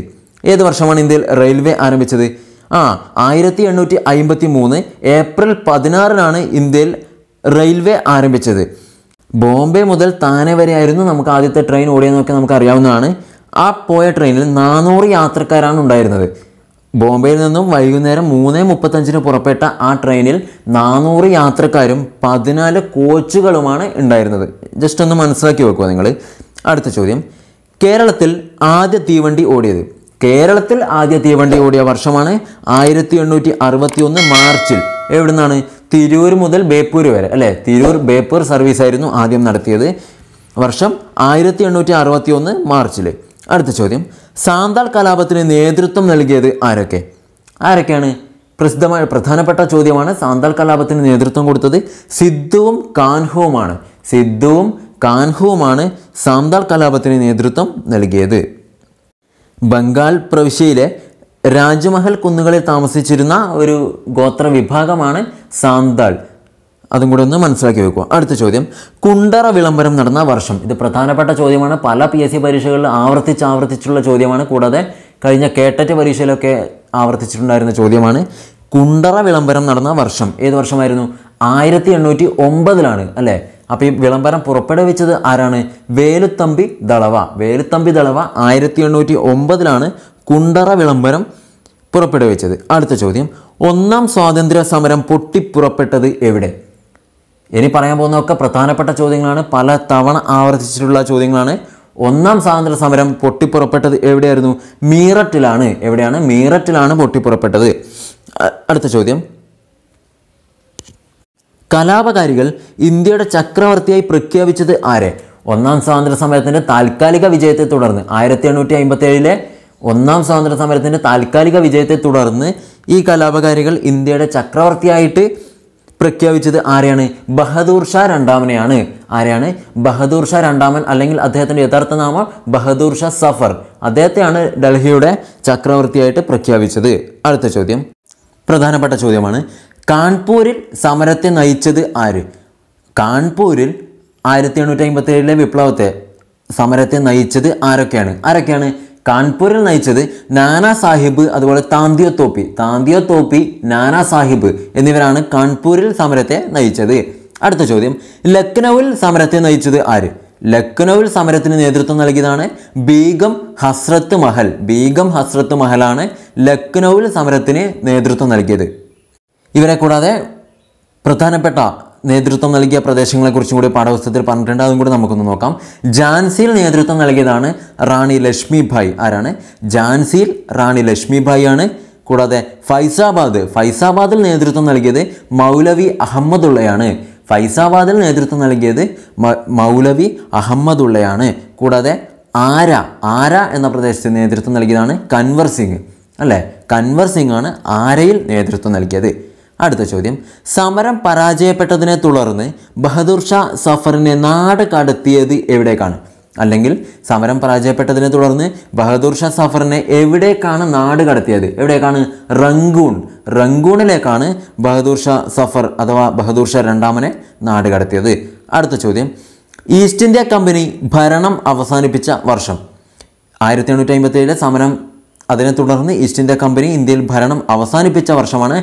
ഏത് വർഷമാണ് ഇന്ത്യയിൽ റെയിൽവേ ആരംഭിച്ചത് ആ ആയിരത്തി എണ്ണൂറ്റി അയിമ്പത്തി മൂന്ന് ഏപ്രിൽ പതിനാറിനാണ് ഇന്ത്യയിൽ റെയിൽവേ ആരംഭിച്ചത് ബോംബെ മുതൽ താനെ വരെയായിരുന്നു നമുക്ക് ആദ്യത്തെ ട്രെയിൻ ഓടിയെന്നൊക്കെ നമുക്ക് അറിയാവുന്നതാണ് ആ പോയ ട്രെയിനിൽ നാനൂറ് യാത്രക്കാരാണ് ഉണ്ടായിരുന്നത് ബോംബെയിൽ നിന്നും വൈകുന്നേരം മൂന്ന് മുപ്പത്തഞ്ചിന് പുറപ്പെട്ട ആ ട്രെയിനിൽ നാനൂറ് യാത്രക്കാരും പതിനാല് കോച്ചുകളുമാണ് ഉണ്ടായിരുന്നത് ജസ്റ്റ് ഒന്ന് മനസ്സിലാക്കി വെക്കുക നിങ്ങൾ അടുത്ത ചോദ്യം കേരളത്തിൽ ആദ്യ തീവണ്ടി ഓടിയത് കേരളത്തിൽ ആദ്യ തീവണ്ടി ഓടിയ വർഷമാണ് ആയിരത്തി എണ്ണൂറ്റി അറുപത്തി ഒന്ന് മാർച്ചിൽ എവിടെ നിന്നാണ് തിരൂർ മുതൽ ബേപ്പൂർ വരെ അല്ലേ തിരൂർ ബേപ്പൂർ സർവീസ് ആയിരുന്നു ആദ്യം നടത്തിയത് വർഷം ആയിരത്തി എണ്ണൂറ്റി അറുപത്തി ഒന്ന് മാർച്ചിൽ അടുത്ത ചോദ്യം സാന്താൾ കലാപത്തിന് നേതൃത്വം നൽകിയത് ആരൊക്കെ ആരൊക്കെയാണ് പ്രസിദ്ധമായ പ്രധാനപ്പെട്ട ചോദ്യമാണ് സാന്താൾ കലാപത്തിന് നേതൃത്വം കൊടുത്തത് സിദ്ധുവും കാൻഹുവുമാണ് സിദ്ധുവും കാൻഹുവുമാണ് സാന്താൾ കലാപത്തിന് നേതൃത്വം നൽകിയത് ബംഗാൾ പ്രവിശ്യയിലെ രാജ്മഹൽ കുന്നുകളിൽ താമസിച്ചിരുന്ന ഒരു ഗോത്ര വിഭാഗമാണ് സാന്താൾ അതും കൂടി ഒന്ന് മനസ്സിലാക്കി വെക്കുക അടുത്ത ചോദ്യം കുണ്ടറ വിളംബരം നടന്ന വർഷം ഇത് പ്രധാനപ്പെട്ട ചോദ്യമാണ് പല പി എസ് സി പരീക്ഷകളിൽ ആവർത്തിച്ച് ആവർത്തിച്ചുള്ള ചോദ്യമാണ് കൂടാതെ കഴിഞ്ഞ കേട്ടറ്റ് e പരീക്ഷയിലൊക്കെ ആവർത്തിച്ചിട്ടുണ്ടായിരുന്ന ചോദ്യമാണ് കുണ്ടറ വിളംബരം നടന്ന വർഷം ഏത് വർഷമായിരുന്നു ആയിരത്തി എണ്ണൂറ്റി ഒമ്പതിലാണ് അല്ലേ അപ്പോൾ ഈ വിളംബരം പുറപ്പെടുവിച്ചത് ആരാണ് വേലുത്തമ്പി ദളവ വേലുത്തമ്പി ദളവ ആയിരത്തി എണ്ണൂറ്റി ഒമ്പതിലാണ് കുണ്ടറ വിളംബരം പുറപ്പെടുവിച്ചത് അടുത്ത ചോദ്യം ഒന്നാം സ്വാതന്ത്ര്യ സമരം പൊട്ടിപ്പുറപ്പെട്ടത് എവിടെ ഇനി പറയാൻ പോകുന്നതൊക്കെ പ്രധാനപ്പെട്ട ചോദ്യങ്ങളാണ് പല തവണ ആവർത്തിച്ചിട്ടുള്ള ചോദ്യങ്ങളാണ് ഒന്നാം സ്വാതന്ത്ര്യ സമരം പൊട്ടിപ്പുറപ്പെട്ടത് എവിടെയായിരുന്നു മീററ്റിലാണ് എവിടെയാണ് മീററ്റിലാണ് പൊട്ടിപ്പുറപ്പെട്ടത് അടുത്ത ചോദ്യം കലാപകാരികൾ ഇന്ത്യയുടെ ചക്രവർത്തിയായി പ്രഖ്യാപിച്ചത് ആരെ ഒന്നാം സ്വാതന്ത്ര്യ സമരത്തിൻ്റെ താൽക്കാലിക വിജയത്തെ തുടർന്ന് ആയിരത്തി എണ്ണൂറ്റി അമ്പത്തി ഏഴിലെ ഒന്നാം സ്വാതന്ത്ര്യ സമരത്തിൻ്റെ താൽക്കാലിക വിജയത്തെ തുടർന്ന് ഈ കലാപകാരികൾ ഇന്ത്യയുടെ ചക്രവർത്തിയായിട്ട് പ്രഖ്യാപിച്ചത് ആരെയാണ് ബഹദൂർ ഷാ രണ്ടാമനെയാണ് ആരെയാണ് ബഹദൂർ ഷാ രണ്ടാമൻ അല്ലെങ്കിൽ അദ്ദേഹത്തിൻ്റെ യഥാർത്ഥ നാമം ബഹദൂർ ഷാ സഫർ അദ്ദേഹത്തെയാണ് ഡൽഹിയുടെ ചക്രവർത്തിയായിട്ട് പ്രഖ്യാപിച്ചത് അടുത്ത ചോദ്യം പ്രധാനപ്പെട്ട ചോദ്യമാണ് കാൺപൂരിൽ സമരത്തെ നയിച്ചത് ആര് കാൺപൂരിൽ ആയിരത്തി എണ്ണൂറ്റി അമ്പത്തി ഏഴിലെ വിപ്ലവത്തെ സമരത്തെ നയിച്ചത് ആരൊക്കെയാണ് ആരൊക്കെയാണ് കാൺപൂരിൽ നയിച്ചത് നാനാ സാഹിബ് അതുപോലെ താന്തിയ തോപ്പി താന്തിയ തോപ്പി നാനാ സാഹിബ് എന്നിവരാണ് കാൺപൂരിൽ സമരത്തെ നയിച്ചത് അടുത്ത ചോദ്യം ലക്നൌവിൽ സമരത്തെ നയിച്ചത് ആര് ലക്നൌവിൽ സമരത്തിന് നേതൃത്വം നൽകിയതാണ് ബീഗം ഹസ്രത്ത് മഹൽ ബീഗം ഹസ്രത്ത് മഹലാണ് ലക്നൌവിൽ സമരത്തിന് നേതൃത്വം നൽകിയത് ഇവരെ കൂടാതെ പ്രധാനപ്പെട്ട നേതൃത്വം നൽകിയ പ്രദേശങ്ങളെക്കുറിച്ചും കൂടി പാഠപുസ്തകത്തിൽ പറഞ്ഞിട്ടുണ്ട് അതും കൂടി നമുക്കൊന്ന് നോക്കാം ജാൻസിയിൽ നേതൃത്വം നൽകിയതാണ് റാണി ലക്ഷ്മിഭായ് ആരാണ് ജാൻസിയിൽ റാണി ലക്ഷ്മിഭായ് ആണ് കൂടാതെ ഫൈസാബാദ് ഫൈസാബാദിൽ നേതൃത്വം നൽകിയത് മൗലവി അഹമ്മദുള്ളയാണ് ഫൈസാബാദിൽ നേതൃത്വം നൽകിയത് മൗലവി അഹമ്മദുള്ളയാണ് കൂടാതെ ആര ആര എന്ന പ്രദേശത്തെ നേതൃത്വം നൽകിയതാണ് കൻവർ സിംഗ് അല്ലേ കൻവർ സിംഗ് ആണ് ആരയിൽ നേതൃത്വം നൽകിയത് അടുത്ത ചോദ്യം സമരം പരാജയപ്പെട്ടതിനെ തുടർന്ന് ബഹദൂർ ഷാ സഫറിനെ നാട് കടത്തിയത് എവിടേക്കാണ് അല്ലെങ്കിൽ സമരം പരാജയപ്പെട്ടതിനെ തുടർന്ന് ബഹദൂർ ഷാ സഫറിനെ എവിടേക്കാണ് നാട് കടത്തിയത് എവിടേക്കാണ് റങ്കൂൺ റങ്കൂണിലേക്കാണ് ബഹദൂർ ഷാ സഫർ അഥവാ ബഹദൂർ ഷാ രണ്ടാമനെ നാട് കടത്തിയത് അടുത്ത ചോദ്യം ഈസ്റ്റ് ഇന്ത്യ കമ്പനി ഭരണം അവസാനിപ്പിച്ച വർഷം ആയിരത്തി എണ്ണൂറ്റി അമ്പത്തി ഏഴിലെ സമരം അതിനെ തുടർന്ന് ഈസ്റ്റ് ഇന്ത്യ കമ്പനി ഇന്ത്യയിൽ ഭരണം അവസാനിപ്പിച്ച വർഷമാണ്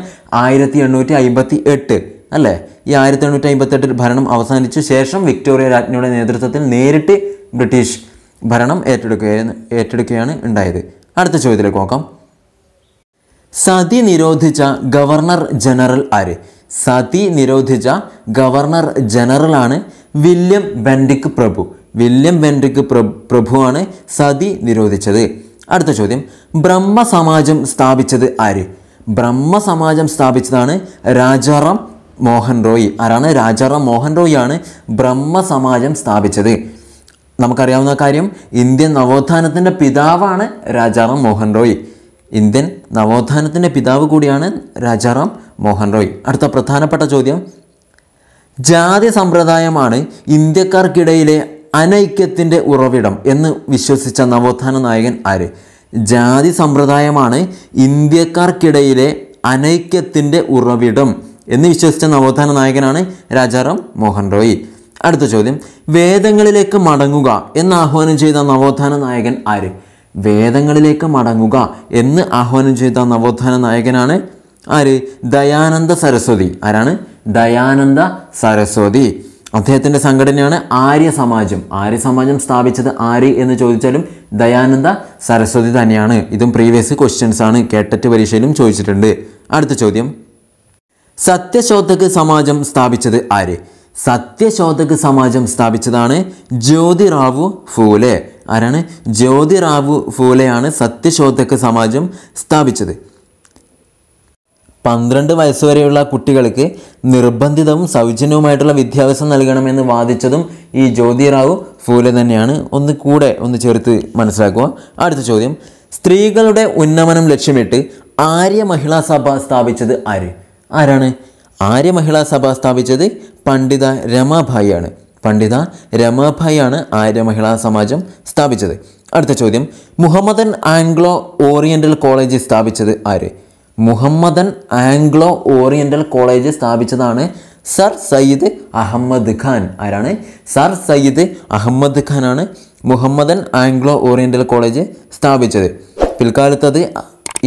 ആയിരത്തി എണ്ണൂറ്റി അമ്പത്തി എട്ട് അല്ലേ ഈ ആയിരത്തി എണ്ണൂറ്റി എട്ടിൽ ഭരണം അവസാനിച്ച ശേഷം വിക്ടോറിയ രാജ്ഞിയുടെ നേതൃത്വത്തിൽ നേരിട്ട് ബ്രിട്ടീഷ് ഭരണം ഏറ്റെടുക്കുകയാണ് ഏറ്റെടുക്കുകയാണ് ഉണ്ടായത് അടുത്ത ചോദ്യത്തിലേക്ക് നോക്കാം സതി നിരോധിച്ച ഗവർണർ ജനറൽ ആര് സതി നിരോധിച്ച ഗവർണർ ജനറലാണ് വില്യം ബെൻഡിക് പ്രഭു വില്യം ബെൻഡിക് പ്രഭുവാണ് സതി നിരോധിച്ചത് അടുത്ത ചോദ്യം ബ്രഹ്മസമാജം സ്ഥാപിച്ചത് ആര് ബ്രഹ്മസമാജം സ്ഥാപിച്ചതാണ് രാജാറാം മോഹൻ റോയ് ആരാണ് രാജാറാം മോഹൻ റോയ് ആണ് ബ്രഹ്മസമാജം സ്ഥാപിച്ചത് നമുക്കറിയാവുന്ന കാര്യം ഇന്ത്യൻ നവോത്ഥാനത്തിൻ്റെ പിതാവാണ് രാജാറാം മോഹൻ റോയ് ഇന്ത്യൻ നവോത്ഥാനത്തിൻ്റെ പിതാവ് കൂടിയാണ് രാജാറാം മോഹൻ റോയ് അടുത്ത പ്രധാനപ്പെട്ട ചോദ്യം ജാതി സമ്പ്രദായമാണ് ഇന്ത്യക്കാർക്കിടയിലെ അനൈക്യത്തിൻ്റെ ഉറവിടം എന്ന് വിശ്വസിച്ച നവോത്ഥാന നായകൻ ആര് ജാതി സമ്പ്രദായമാണ് ഇന്ത്യക്കാർക്കിടയിലെ അനൈക്യത്തിൻ്റെ ഉറവിടം എന്ന് വിശ്വസിച്ച നവോത്ഥാന നായകനാണ് രാജാറാം മോഹൻ റോയ് അടുത്ത ചോദ്യം വേദങ്ങളിലേക്ക് മടങ്ങുക എന്ന് ആഹ്വാനം ചെയ്ത നവോത്ഥാന നായകൻ ആര് വേദങ്ങളിലേക്ക് മടങ്ങുക എന്ന് ആഹ്വാനം ചെയ്ത നവോത്ഥാന നായകനാണ് ആര് ദയാനന്ദ സരസ്വതി ആരാണ് ദയാനന്ദ സരസ്വതി അദ്ദേഹത്തിൻ്റെ സംഘടനയാണ് ആര്യ സമാജം ആര്യ സമാജം സ്ഥാപിച്ചത് ആര് എന്ന് ചോദിച്ചാലും ദയാനന്ദ സരസ്വതി തന്നെയാണ് ഇതും പ്രീവിയസ് ക്വസ്റ്റ്യൻസ് ആണ് കേട്ടറ്റ് പരീക്ഷയിലും ചോദിച്ചിട്ടുണ്ട് അടുത്ത ചോദ്യം സത്യശോധക സമാജം സ്ഥാപിച്ചത് ആര് സത്യശോധക സമാജം സ്ഥാപിച്ചതാണ് ജ്യോതിറാവു ഫൂലെ ആരാണ് ജ്യോതിറാവു ഫൂലെയാണ് സത്യശോധക സമാജം സ്ഥാപിച്ചത് പന്ത്രണ്ട് വയസ്സുവരെയുള്ള കുട്ടികൾക്ക് നിർബന്ധിതവും സൗജന്യവുമായിട്ടുള്ള വിദ്യാഭ്യാസം നൽകണമെന്ന് വാദിച്ചതും ഈ ജ്യോതിറാവു ഫൂലെ തന്നെയാണ് ഒന്ന് കൂടെ ഒന്ന് ചേർത്ത് മനസ്സിലാക്കുക അടുത്ത ചോദ്യം സ്ത്രീകളുടെ ഉന്നമനം ലക്ഷ്യമിട്ട് ആര്യ മഹിളാ സഭ സ്ഥാപിച്ചത് ആര് ആരാണ് ആര്യ മഹിളാ സഭ സ്ഥാപിച്ചത് പണ്ഡിത രമാഭായി ആണ് പണ്ഡിത രമാഭായി ആണ് ആര്യ മഹിളാ സമാജം സ്ഥാപിച്ചത് അടുത്ത ചോദ്യം മുഹമ്മദൻ ആംഗ്ലോ ഓറിയൻ്റൽ കോളേജ് സ്ഥാപിച്ചത് ആര് മുഹമ്മദൻ ആംഗ്ലോ ഓറിയൻ്റൽ കോളേജ് സ്ഥാപിച്ചതാണ് സർ സയ്യിദ് അഹമ്മദ് ഖാൻ ആരാണ് സർ സയ്യിദ് അഹമ്മദ് ഖാനാണ് മുഹമ്മദൻ ആംഗ്ലോ ഓറിയൻ്റൽ കോളേജ് സ്ഥാപിച്ചത് പിൽക്കാലത്ത് അത്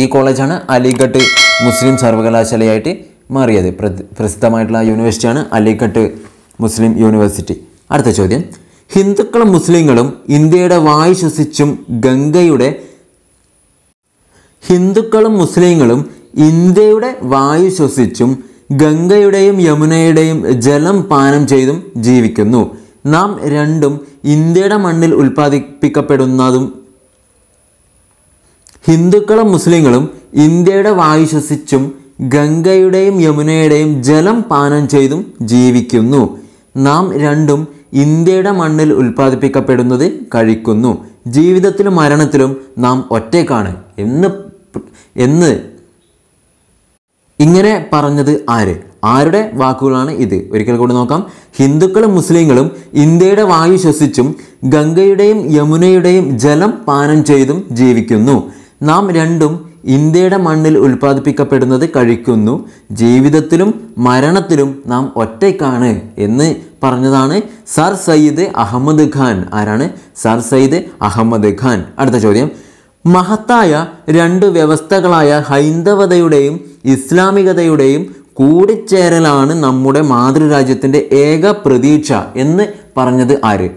ഈ കോളേജാണ് അലിഗഡ് മുസ്ലിം സർവകലാശാലയായിട്ട് മാറിയത് പ്രസിദ്ധമായിട്ടുള്ള യൂണിവേഴ്സിറ്റിയാണ് അലിഗഡ് മുസ്ലിം യൂണിവേഴ്സിറ്റി അടുത്ത ചോദ്യം ഹിന്ദുക്കളും മുസ്ലിങ്ങളും ഇന്ത്യയുടെ വായു ശ്വസിച്ചും ഗംഗയുടെ ഹിന്ദുക്കളും മുസ്ലിങ്ങളും ഇന്ത്യയുടെ വായു ശ്വസിച്ചും ഗംഗയുടെയും യമുനയുടെയും ജലം പാനം ചെയ്തും ജീവിക്കുന്നു നാം രണ്ടും ഇന്ത്യയുടെ മണ്ണിൽ ഉൽപ്പാദിപ്പിക്കപ്പെടുന്നതും ഹിന്ദുക്കളും മുസ്ലിങ്ങളും ഇന്ത്യയുടെ വായു ശ്വസിച്ചും ഗംഗയുടെയും യമുനയുടെയും ജലം പാനം ചെയ്തും ജീവിക്കുന്നു നാം രണ്ടും ഇന്ത്യയുടെ മണ്ണിൽ ഉൽപ്പാദിപ്പിക്കപ്പെടുന്നത് കഴിക്കുന്നു ജീവിതത്തിലും മരണത്തിലും നാം ഒറ്റക്കാണ് എന്ന് എന്ന് ഇങ്ങനെ പറഞ്ഞത് ആര് ആരുടെ വാക്കുകളാണ് ഇത് ഒരിക്കൽ കൂടി നോക്കാം ഹിന്ദുക്കളും മുസ്ലിങ്ങളും ഇന്ത്യയുടെ വായു ശ്വസിച്ചും ഗംഗയുടെയും യമുനയുടെയും ജലം പാനം ചെയ്തും ജീവിക്കുന്നു നാം രണ്ടും ഇന്ത്യയുടെ മണ്ണിൽ ഉൽപ്പാദിപ്പിക്കപ്പെടുന്നത് കഴിക്കുന്നു ജീവിതത്തിലും മരണത്തിലും നാം ഒറ്റയ്ക്കാണ് എന്ന് പറഞ്ഞതാണ് സർ സയ്യിദ് അഹമ്മദ് ഖാൻ ആരാണ് സർ സയ്യിദ് അഹമ്മദ് ഖാൻ അടുത്ത ചോദ്യം മഹത്തായ രണ്ട് വ്യവസ്ഥകളായ ഹൈന്ദവതയുടെയും ഇസ്ലാമികതയുടെയും കൂടിച്ചേരലാണ് നമ്മുടെ മാതൃരാജ്യത്തിൻ്റെ ഏക പ്രതീക്ഷ എന്ന് പറഞ്ഞത് ആര്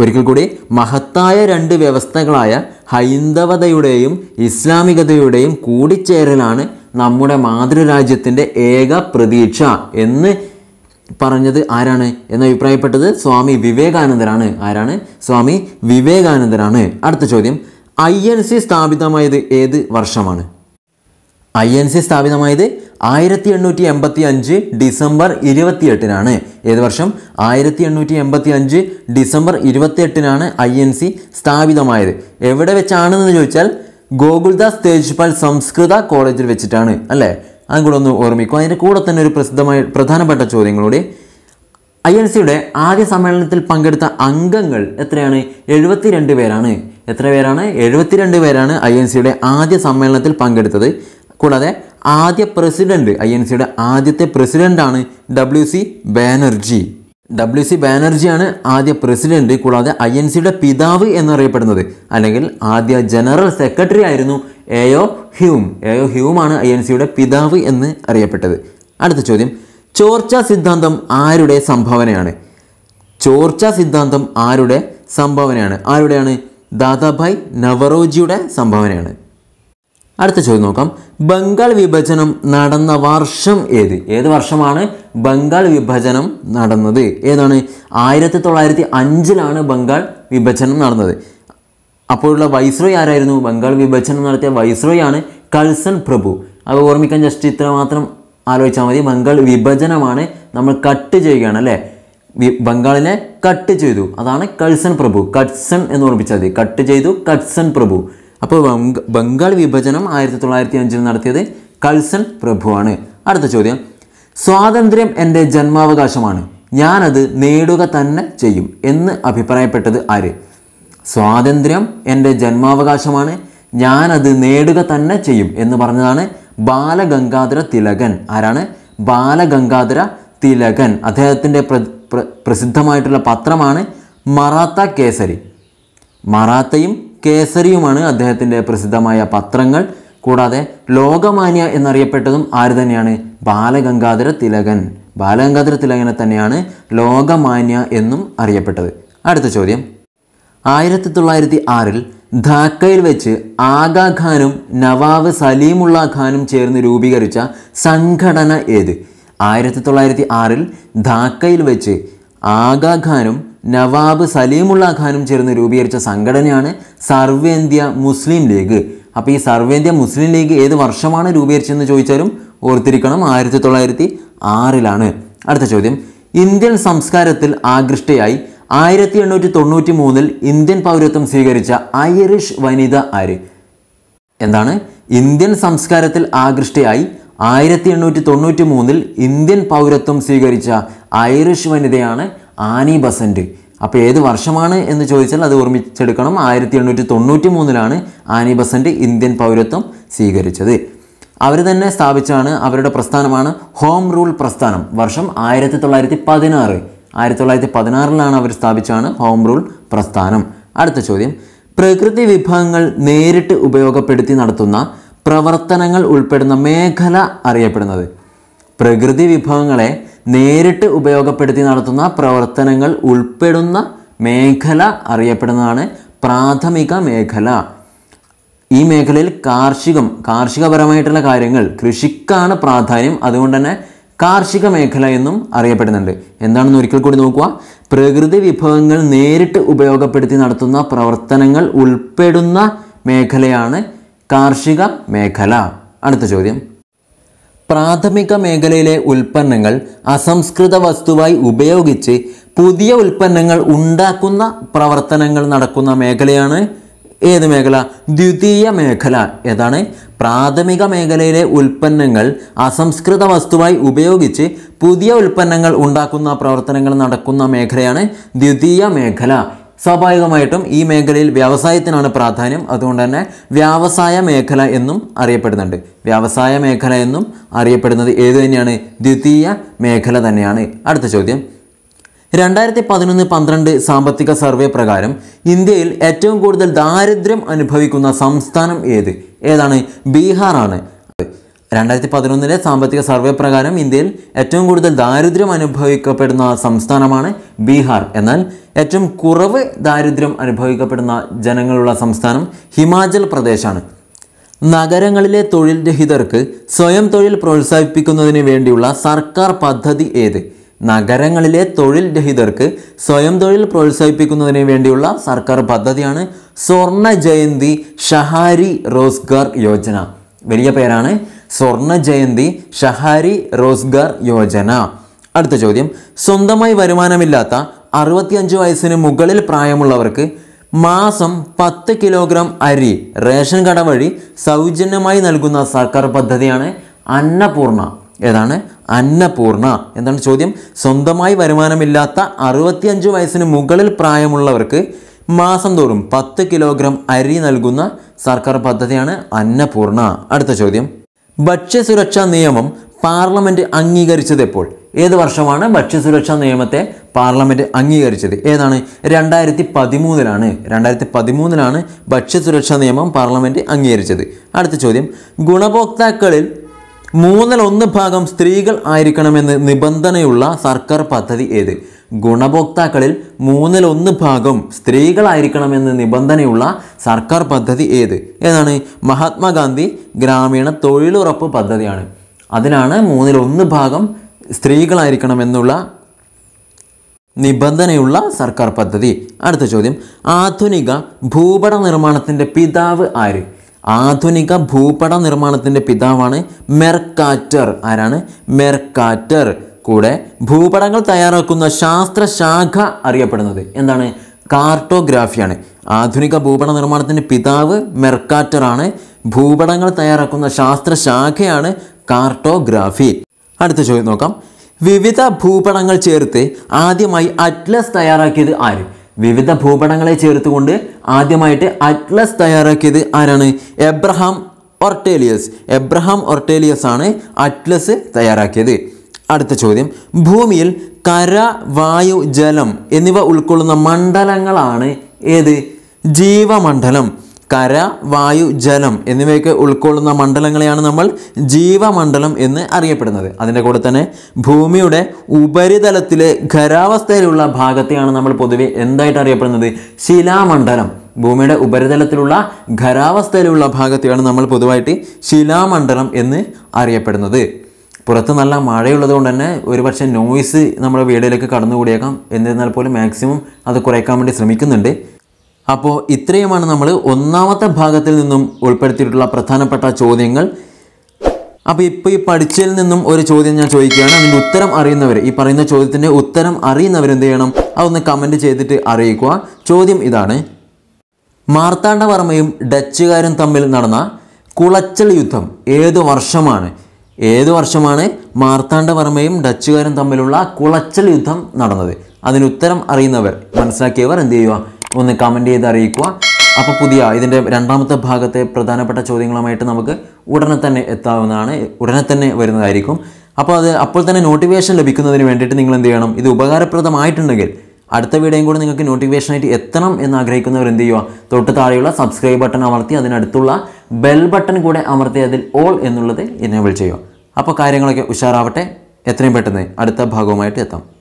ഒരിക്കൽ കൂടി മഹത്തായ രണ്ട് വ്യവസ്ഥകളായ ഹൈന്ദവതയുടെയും ഇസ്ലാമികതയുടെയും കൂടിച്ചേരലാണ് നമ്മുടെ മാതൃരാജ്യത്തിൻ്റെ ഏക പ്രതീക്ഷ എന്ന് പറഞ്ഞത് ആരാണ് എന്ന് അഭിപ്രായപ്പെട്ടത് സ്വാമി വിവേകാനന്ദരാണ് ആരാണ് സ്വാമി വിവേകാനന്ദരാണ് അടുത്ത ചോദ്യം ഐ എൻ സി സ്ഥാപിതമായത് ഏത് വർഷമാണ് ഐ എൻ സി സ്ഥാപിതമായത് ആയിരത്തി എണ്ണൂറ്റി എൺപത്തി അഞ്ച് ഡിസംബർ ഇരുപത്തിയെട്ടിനാണ് ഏത് വർഷം ആയിരത്തി എണ്ണൂറ്റി എൺപത്തി അഞ്ച് ഡിസംബർ ഇരുപത്തിയെട്ടിനാണ് ഐ എൻ സി സ്ഥാപിതമായത് എവിടെ വെച്ചാണെന്ന് ചോദിച്ചാൽ ഗോകുൽദാസ് തേജ്പാൽ സംസ്കൃത കോളേജിൽ വെച്ചിട്ടാണ് അല്ലേ അതും കൂടെ ഒന്ന് ഓർമ്മിക്കും അതിൻ്റെ കൂടെ തന്നെ ഒരു പ്രസിദ്ധമായ പ്രധാനപ്പെട്ട ചോദ്യങ്ങളുടെ ഐ എൻ സിയുടെ ആദ്യ സമ്മേളനത്തിൽ പങ്കെടുത്ത അംഗങ്ങൾ എത്രയാണ് എഴുപത്തിരണ്ട് പേരാണ് എത്ര പേരാണ് എഴുപത്തിരണ്ട് പേരാണ് ഐ എൻ സിയുടെ ആദ്യ സമ്മേളനത്തിൽ പങ്കെടുത്തത് കൂടാതെ ആദ്യ പ്രസിഡന്റ് ഐ എൻ സിയുടെ ആദ്യത്തെ പ്രസിഡന്റാണ് W C Banerjee W C ബാനർജിയാണ് ആദ്യ പ്രസിഡന്റ് കൂടാതെ ഐ എൻ സിയുടെ പിതാവ് എന്നറിയപ്പെടുന്നത് അല്ലെങ്കിൽ ആദ്യ ജനറൽ സെക്രട്ടറി ആയിരുന്നു എയോ ഹ്യൂം എയോ ഹ്യൂമാണ് ഐ എൻ സിയുടെ പിതാവ് എന്ന് അറിയപ്പെട്ടത് അടുത്ത ചോദ്യം ചോർച്ച സിദ്ധാന്തം ആരുടെ സംഭാവനയാണ് ചോർച്ച സിദ്ധാന്തം ആരുടെ സംഭാവനയാണ് ആരുടെയാണ് ദാദാഭായ് നവറോജിയുടെ സംഭാവനയാണ് അടുത്ത ചോദ്യം നോക്കാം ബംഗാൾ വിഭജനം നടന്ന വർഷം ഏത് ഏത് വർഷമാണ് ബംഗാൾ വിഭജനം നടന്നത് ഏതാണ് ആയിരത്തി തൊള്ളായിരത്തി അഞ്ചിലാണ് ബംഗാൾ വിഭജനം നടന്നത് അപ്പോഴുള്ള വൈസ്രോയ് ആരായിരുന്നു ബംഗാൾ വിഭജനം നടത്തിയ വൈസ്രോയ് ആണ് കൾസൺ പ്രഭു അത് ഓർമ്മിക്കാൻ ജസ്റ്റ് ഇത്ര മാത്രം ആലോചിച്ചാൽ മതി ബംഗാൾ വിഭജനമാണ് നമ്മൾ കട്ട് ചെയ്യുകയാണ് അല്ലേ ബംഗാളിനെ കട്ട് ചെയ്തു അതാണ് കഴ്സൺ പ്രഭു കട്സൺ എന്ന് മതി കട്ട് ചെയ്തു കട്സൺ പ്രഭു അപ്പോൾ ബംഗാൾ വിഭജനം ആയിരത്തി തൊള്ളായിരത്തി അഞ്ചിൽ നടത്തിയത് കഴ്സൺ പ്രഭുവാണ് അടുത്ത ചോദ്യം സ്വാതന്ത്ര്യം എൻ്റെ ജന്മാവകാശമാണ് ഞാനത് നേടുക തന്നെ ചെയ്യും എന്ന് അഭിപ്രായപ്പെട്ടത് ആര് സ്വാതന്ത്ര്യം എൻ്റെ ജന്മാവകാശമാണ് ഞാനത് നേടുക തന്നെ ചെയ്യും എന്ന് പറഞ്ഞതാണ് ബാലഗംഗാധര തിലകൻ ആരാണ് ബാലഗംഗാധര തിലകൻ അദ്ദേഹത്തിൻ്റെ പ്രസിദ്ധമായിട്ടുള്ള പത്രമാണ് മറാത്ത കേസരി മറാത്തയും കേസരിയുമാണ് അദ്ദേഹത്തിൻ്റെ പ്രസിദ്ധമായ പത്രങ്ങൾ കൂടാതെ ലോകമാന്യ എന്നറിയപ്പെട്ടതും ആര് തന്നെയാണ് ബാലഗംഗാധര തിലകൻ ബാലഗംഗാധര തിലകനെ തന്നെയാണ് ലോകമാന്യ എന്നും അറിയപ്പെട്ടത് അടുത്ത ചോദ്യം ആയിരത്തി തൊള്ളായിരത്തി ആറിൽ ധാക്കയിൽ വെച്ച് ആഗാഖാനും ഖാനും നവാബ് സലീമുള്ള ഖാനും ചേർന്ന് രൂപീകരിച്ച സംഘടന ഏത് ആയിരത്തി തൊള്ളായിരത്തി ആറിൽ ധാക്കയിൽ വെച്ച് ആഗാഖാനും ഖാനും നവാബ് സലീമുള്ള ഖാനും ചേർന്ന് രൂപീകരിച്ച സംഘടനയാണ് സർവേന്ത്യ മുസ്ലിം ലീഗ് അപ്പോൾ ഈ സർവേന്ത്യ മുസ്ലിം ലീഗ് ഏത് വർഷമാണ് രൂപീകരിച്ചതെന്ന് ചോദിച്ചാലും ഓർത്തിരിക്കണം ആയിരത്തി തൊള്ളായിരത്തി ആറിലാണ് അടുത്ത ചോദ്യം ഇന്ത്യൻ സംസ്കാരത്തിൽ ആകൃഷ്ടയായി ആയിരത്തി എണ്ണൂറ്റി തൊണ്ണൂറ്റി മൂന്നിൽ ഇന്ത്യൻ പൗരത്വം സ്വീകരിച്ച ഐറിഷ് വനിത ആര് എന്താണ് ഇന്ത്യൻ സംസ്കാരത്തിൽ ആകൃഷ്ടയായി ആയിരത്തി എണ്ണൂറ്റി തൊണ്ണൂറ്റി മൂന്നിൽ ഇന്ത്യൻ പൗരത്വം സ്വീകരിച്ച ഐറിഷ് വനിതയാണ് ആനി ബസൻറ്റ് അപ്പോൾ ഏത് വർഷമാണ് എന്ന് ചോദിച്ചാൽ അത് ഓർമ്മിച്ചെടുക്കണം ആയിരത്തി എണ്ണൂറ്റി തൊണ്ണൂറ്റി മൂന്നിലാണ് ആനി ബസൻറ്റ് ഇന്ത്യൻ പൗരത്വം സ്വീകരിച്ചത് അവർ തന്നെ സ്ഥാപിച്ചാണ് അവരുടെ പ്രസ്ഥാനമാണ് ഹോം റൂൾ പ്രസ്ഥാനം വർഷം ആയിരത്തി തൊള്ളായിരത്തി പതിനാറ് ആയിരത്തി തൊള്ളായിരത്തി പതിനാറിലാണ് അവർ സ്ഥാപിച്ചാണ് ഹോം റൂൾ പ്രസ്ഥാനം അടുത്ത ചോദ്യം പ്രകൃതി വിഭവങ്ങൾ നേരിട്ട് ഉപയോഗപ്പെടുത്തി നടത്തുന്ന പ്രവർത്തനങ്ങൾ ഉൾപ്പെടുന്ന മേഖല അറിയപ്പെടുന്നത് പ്രകൃതി വിഭവങ്ങളെ നേരിട്ട് ഉപയോഗപ്പെടുത്തി നടത്തുന്ന പ്രവർത്തനങ്ങൾ ഉൾപ്പെടുന്ന മേഖല അറിയപ്പെടുന്നതാണ് പ്രാഥമിക മേഖല ഈ മേഖലയിൽ കാർഷികം കാർഷികപരമായിട്ടുള്ള കാര്യങ്ങൾ കൃഷിക്കാണ് പ്രാധാന്യം അതുകൊണ്ട് തന്നെ കാർഷിക മേഖല എന്നും അറിയപ്പെടുന്നുണ്ട് എന്താണെന്ന് ഒരിക്കൽ കൂടി നോക്കുക പ്രകൃതി വിഭവങ്ങൾ നേരിട്ട് ഉപയോഗപ്പെടുത്തി നടത്തുന്ന പ്രവർത്തനങ്ങൾ ഉൾപ്പെടുന്ന മേഖലയാണ് കാർഷിക മേഖല അടുത്ത ചോദ്യം പ്രാഥമിക മേഖലയിലെ ഉൽപ്പന്നങ്ങൾ അസംസ്കൃത വസ്തുവായി ഉപയോഗിച്ച് പുതിയ ഉൽപ്പന്നങ്ങൾ ഉണ്ടാക്കുന്ന പ്രവർത്തനങ്ങൾ നടക്കുന്ന മേഖലയാണ് ഏത് മേഖല ദ്വിതീയ മേഖല ഏതാണ് പ്രാഥമിക മേഖലയിലെ ഉൽപ്പന്നങ്ങൾ അസംസ്കൃത വസ്തുവായി ഉപയോഗിച്ച് പുതിയ ഉൽപ്പന്നങ്ങൾ ഉണ്ടാക്കുന്ന പ്രവർത്തനങ്ങൾ നടക്കുന്ന മേഖലയാണ് ദ്വിതീയ മേഖല സ്വാഭാവികമായിട്ടും ഈ മേഖലയിൽ വ്യവസായത്തിനാണ് പ്രാധാന്യം അതുകൊണ്ട് തന്നെ വ്യാവസായ മേഖല എന്നും അറിയപ്പെടുന്നുണ്ട് വ്യാവസായ മേഖല എന്നും അറിയപ്പെടുന്നത് ഏത് തന്നെയാണ് ദ്വിതീയ മേഖല തന്നെയാണ് അടുത്ത ചോദ്യം രണ്ടായിരത്തി പതിനൊന്ന് പന്ത്രണ്ട് സാമ്പത്തിക സർവേ പ്രകാരം ഇന്ത്യയിൽ ഏറ്റവും കൂടുതൽ ദാരിദ്ര്യം അനുഭവിക്കുന്ന സംസ്ഥാനം ഏത് ഏതാണ് ബീഹാറാണ് രണ്ടായിരത്തി പതിനൊന്നിലെ സാമ്പത്തിക സർവേ പ്രകാരം ഇന്ത്യയിൽ ഏറ്റവും കൂടുതൽ ദാരിദ്ര്യം അനുഭവിക്കപ്പെടുന്ന സംസ്ഥാനമാണ് ബീഹാർ എന്നാൽ ഏറ്റവും കുറവ് ദാരിദ്ര്യം അനുഭവിക്കപ്പെടുന്ന ജനങ്ങളുള്ള സംസ്ഥാനം ഹിമാചൽ പ്രദേശാണ് നഗരങ്ങളിലെ തൊഴിൽ രഹിതർക്ക് സ്വയം തൊഴിൽ പ്രോത്സാഹിപ്പിക്കുന്നതിന് വേണ്ടിയുള്ള സർക്കാർ പദ്ധതി ഏത് നഗരങ്ങളിലെ തൊഴിൽ രഹിതർക്ക് സ്വയം തൊഴിൽ പ്രോത്സാഹിപ്പിക്കുന്നതിന് വേണ്ടിയുള്ള സർക്കാർ പദ്ധതിയാണ് സ്വർണ ജയന്തി ഷഹാരി റോസ്ഗാർ യോജന വലിയ പേരാണ് സ്വർണ്ണ ജയന്തി ഷഹാരി റോസ്ഗാർ യോജന അടുത്ത ചോദ്യം സ്വന്തമായി വരുമാനമില്ലാത്ത അറുപത്തിയഞ്ച് വയസ്സിന് മുകളിൽ പ്രായമുള്ളവർക്ക് മാസം പത്ത് കിലോഗ്രാം അരി റേഷൻ കട വഴി സൗജന്യമായി നൽകുന്ന സർക്കാർ പദ്ധതിയാണ് അന്നപൂർണ ഏതാണ് അന്നപൂർണ എന്താണ് ചോദ്യം സ്വന്തമായി വരുമാനമില്ലാത്ത അറുപത്തിയഞ്ച് വയസ്സിന് മുകളിൽ പ്രായമുള്ളവർക്ക് മാസം തോറും പത്ത് കിലോഗ്രാം അരി നൽകുന്ന സർക്കാർ പദ്ധതിയാണ് അന്നപൂർണ അടുത്ത ചോദ്യം ഭക്ഷ്യസുരക്ഷാ നിയമം പാർലമെൻറ്റ് അംഗീകരിച്ചത് എപ്പോൾ ഏത് വർഷമാണ് ഭക്ഷ്യസുരക്ഷാ നിയമത്തെ പാർലമെൻറ്റ് അംഗീകരിച്ചത് ഏതാണ് രണ്ടായിരത്തി പതിമൂന്നിലാണ് രണ്ടായിരത്തി പതിമൂന്നിലാണ് ഭക്ഷ്യസുരക്ഷാ നിയമം പാർലമെൻറ്റ് അംഗീകരിച്ചത് അടുത്ത ചോദ്യം ഗുണഭോക്താക്കളിൽ മൂന്നിലൊന്ന് ഭാഗം സ്ത്രീകൾ ആയിരിക്കണമെന്ന് നിബന്ധനയുള്ള സർക്കാർ പദ്ധതി ഏത് ഗുണഭോക്താക്കളിൽ മൂന്നിലൊന്ന് ഭാഗം സ്ത്രീകളായിരിക്കണമെന്ന് നിബന്ധനയുള്ള സർക്കാർ പദ്ധതി ഏത് ഏതാണ് മഹാത്മാഗാന്ധി ഗ്രാമീണ തൊഴിലുറപ്പ് പദ്ധതിയാണ് അതിനാണ് മൂന്നിലൊന്ന് ഒന്ന് ഭാഗം സ്ത്രീകളായിരിക്കണമെന്നുള്ള നിബന്ധനയുള്ള സർക്കാർ പദ്ധതി അടുത്ത ചോദ്യം ആധുനിക ഭൂപട നിർമ്മാണത്തിൻ്റെ പിതാവ് ആര് ആധുനിക ഭൂപട നിർമ്മാണത്തിൻ്റെ പിതാവാണ് മെർക്കാറ്റർ ആരാണ് മെർക്കാറ്റർ കൂടെ ഭൂപടങ്ങൾ തയ്യാറാക്കുന്ന ശാസ്ത്രശാഖ അറിയപ്പെടുന്നത് എന്താണ് കാർട്ടോഗ്രാഫിയാണ് ആധുനിക ഭൂപട നിർമ്മാണത്തിൻ്റെ പിതാവ് മെർക്കാറ്ററാണ് ഭൂപടങ്ങൾ തയ്യാറാക്കുന്ന ശാസ്ത്രശാഖയാണ് കാർട്ടോഗ്രാഫി അടുത്ത ചോദ്യം നോക്കാം വിവിധ ഭൂപടങ്ങൾ ചേർത്ത് ആദ്യമായി അറ്റ്ലസ് തയ്യാറാക്കിയത് ആര് വിവിധ ഭൂപടങ്ങളെ ചേർത്തുകൊണ്ട് ആദ്യമായിട്ട് അറ്റ്ലസ് തയ്യാറാക്കിയത് ആരാണ് എബ്രഹാം ഒർട്ടേലിയസ് എബ്രഹാം ഒർട്ടേലിയസ് ആണ് അറ്റ്ലസ് തയ്യാറാക്കിയത് അടുത്ത ചോദ്യം ഭൂമിയിൽ കര വായു ജലം എന്നിവ ഉൾക്കൊള്ളുന്ന മണ്ഡലങ്ങളാണ് ഏത് ജീവമണ്ഡലം കര വായു ജലം എന്നിവയൊക്കെ ഉൾക്കൊള്ളുന്ന മണ്ഡലങ്ങളെയാണ് നമ്മൾ ജീവമണ്ഡലം എന്ന് അറിയപ്പെടുന്നത് അതിൻ്റെ കൂടെ തന്നെ ഭൂമിയുടെ ഉപരിതലത്തിലെ ഖരാവസ്ഥയിലുള്ള ഭാഗത്തെയാണ് നമ്മൾ പൊതുവെ എന്തായിട്ട് അറിയപ്പെടുന്നത് ശിലാമണ്ഡലം ഭൂമിയുടെ ഉപരിതലത്തിലുള്ള ഖരാവസ്ഥയിലുള്ള ഭാഗത്തെയാണ് നമ്മൾ പൊതുവായിട്ട് ശിലാമണ്ഡലം എന്ന് അറിയപ്പെടുന്നത് പുറത്ത് നല്ല മഴയുള്ളത് കൊണ്ട് തന്നെ ഒരുപക്ഷെ നോയ്സ് നമ്മുടെ വീടിലേക്ക് കടന്നുകൂടിയേക്കാം എന്നിരുന്നാൽ പോലും മാക്സിമം അത് കുറയ്ക്കാൻ വേണ്ടി ശ്രമിക്കുന്നുണ്ട് അപ്പോൾ ഇത്രയുമാണ് നമ്മൾ ഒന്നാമത്തെ ഭാഗത്തിൽ നിന്നും ഉൾപ്പെടുത്തിയിട്ടുള്ള പ്രധാനപ്പെട്ട ചോദ്യങ്ങൾ അപ്പോൾ ഇപ്പോൾ ഈ പഠിച്ചതിൽ നിന്നും ഒരു ചോദ്യം ഞാൻ ചോദിക്കുകയാണ് അതിൻ്റെ ഉത്തരം അറിയുന്നവർ ഈ പറയുന്ന ചോദ്യത്തിൻ്റെ ഉത്തരം അറിയുന്നവർ എന്ത് ചെയ്യണം അതൊന്ന് കമൻറ്റ് ചെയ്തിട്ട് അറിയിക്കുക ചോദ്യം ഇതാണ് മാർത്താണ്ഡവർമ്മയും ഡച്ചുകാരും തമ്മിൽ നടന്ന കുളച്ചൽ യുദ്ധം ഏത് വർഷമാണ് ഏത് വർഷമാണ് മാർത്താണ്ഡവർമ്മയും ഡച്ചുകാരും തമ്മിലുള്ള കുളച്ചൽ യുദ്ധം നടന്നത് അതിനുത്തരം അറിയുന്നവർ മനസ്സിലാക്കിയവർ എന്ത് ചെയ്യുക ഒന്ന് കമൻറ്റ് ചെയ്ത് അറിയിക്കുക അപ്പോൾ പുതിയ ഇതിൻ്റെ രണ്ടാമത്തെ ഭാഗത്തെ പ്രധാനപ്പെട്ട ചോദ്യങ്ങളുമായിട്ട് നമുക്ക് ഉടനെ തന്നെ എത്താവുന്നതാണ് ഉടനെ തന്നെ വരുന്നതായിരിക്കും അപ്പോൾ അത് അപ്പോൾ തന്നെ നോട്ടിഫിക്കേഷൻ ലഭിക്കുന്നതിന് വേണ്ടിയിട്ട് നിങ്ങൾ എന്ത് ചെയ്യണം ഇത് ഉപകാരപ്രദമായിട്ടുണ്ടെങ്കിൽ അടുത്ത വീഡിയോയും കൂടി നിങ്ങൾക്ക് നോട്ടിഫിക്കേഷനായിട്ട് എത്തണം എന്ന് ആഗ്രഹിക്കുന്നവർ എന്ത് ചെയ്യുക തൊട്ട് താഴെയുള്ള സബ്സ്ക്രൈബ് ബട്ടൺ അമർത്തി അതിനടുത്തുള്ള ബെൽ ബട്ടൺ കൂടെ അമർത്തി അതിൽ ഓൾ എന്നുള്ളത് വിളിച്ചു ചെയ്യുക അപ്പോൾ കാര്യങ്ങളൊക്കെ ഉഷാറാവട്ടെ എത്രയും പെട്ടെന്ന് അടുത്ത ഭാഗവുമായിട്ട് എത്താം